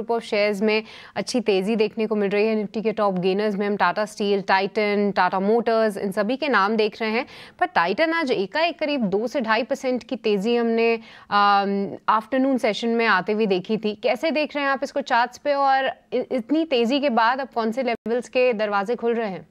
group of shares में अच्छी तेज़ी देखने को मिल रही है निफ्टी के टॉप गेनर्स में हम Tata steel Titan Tata motors इन सभी के नाम देख रहे हैं पर टाइटन आज एकाएक करीब दो से ढाई परसेंट की तेज़ी हमने आफ्टरनून सेशन में आते हुए देखी थी कैसे देख रहे हैं आप इसको चार्ट्स पे और इतनी तेज़ी के बाद अब कौन से लेवल्स के दरवाजे खुल रहे हैं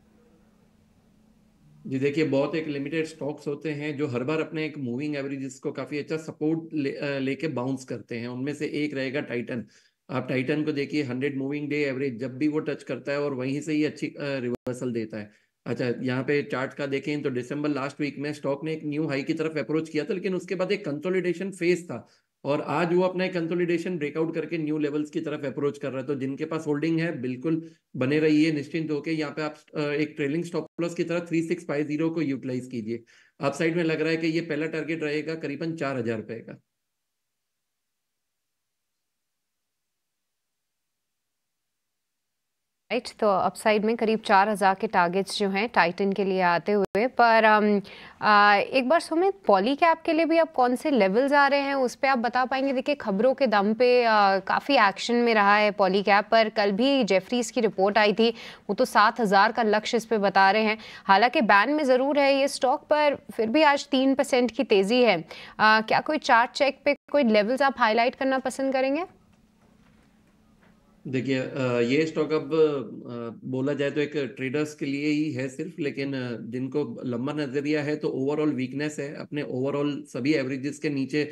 जी देखिए बहुत एक लिमिटेड स्टॉक्स होते हैं जो हर बार अपने एक मूविंग एवरेजेस को काफी अच्छा सपोर्ट लेके ले, बाउंस करते हैं उनमें से एक रहेगा टाइटन आप टाइटन को देखिए हंड्रेड मूविंग डे एवरेज जब भी वो टच करता है और वहीं से ही अच्छी रिवर्सल देता है अच्छा यहाँ पे चार्ट का देखें तो दिसंबर लास्ट वीक में स्टॉक ने एक न्यू हाई की तरफ अप्रोच किया था लेकिन उसके बाद एक कंसोलिडेशन फेज था और आज वो अपना कंसोलिडेशन ब्रेकआउट करके न्यू लेवल्स की तरफ अप्रोच कर रहा है तो जिनके पास होल्डिंग है बिल्कुल बने रहिए निश्चिंत होकर यहाँ पे आप एक ट्रेलिंग स्टॉप प्लस की तरह थ्री सिक्स फाइव जीरो को यूटिलाइज कीजिए आप साइड में लग रहा है कि ये पहला टारगेट रहेगा करीबन चार हजार रुपए का राइट तो अपसाइड में करीब चार हज़ार के टारगेट्स जो हैं टाइटन के लिए आते हुए पर um, आ, एक बार सुमित पॉली कैप के लिए भी आप कौन से लेवल्स आ रहे हैं उस पर आप बता पाएंगे देखिए खबरों के दम पे काफ़ी एक्शन में रहा है पॉली कैप पर कल भी जेफरीज की रिपोर्ट आई थी वो तो सात हज़ार का लक्ष्य इस पर बता रहे हैं हालांकि बैन में ज़रूर है ये स्टॉक पर फिर भी आज तीन परसेंट की तेज़ी है आ, क्या कोई चार्ट चेक पे कोई लेवल्स आप हाईलाइट करना पसंद करेंगे देखिए ये स्टॉक अब बोला जाए तो एक ट्रेडर्स के लिए ही है सिर्फ लेकिन जिनको लंबा नजरिया है तो ओवरऑल वीकनेस है अपने ओवरऑल सभी एवरेजेस के नीचे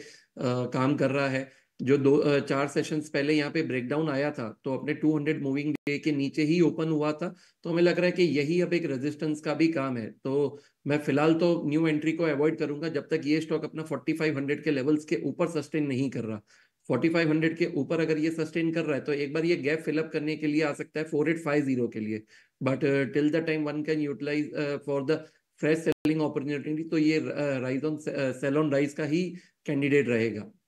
काम कर रहा है जो दो चार सेशंस पहले यहाँ पे ब्रेकडाउन आया था तो अपने 200 मूविंग डे के नीचे ही ओपन हुआ था तो हमें लग रहा है कि यही अब एक रेजिस्टेंस का भी काम है तो मैं फिलहाल तो न्यू एंट्री को अवॉइड करूंगा जब तक ये स्टॉक अपना 4500 के लेवल्स के ऊपर सस्टेन नहीं कर रहा 4500 के ऊपर अगर ये सस्टेन कर रहा है तो एक बार ये गैप फिलअप करने के लिए आ सकता है 4850 के लिए but till the time one can utilize for the fresh selling opportunity तो ये rise on sell on rise का ही कैंडिडेट रहेगा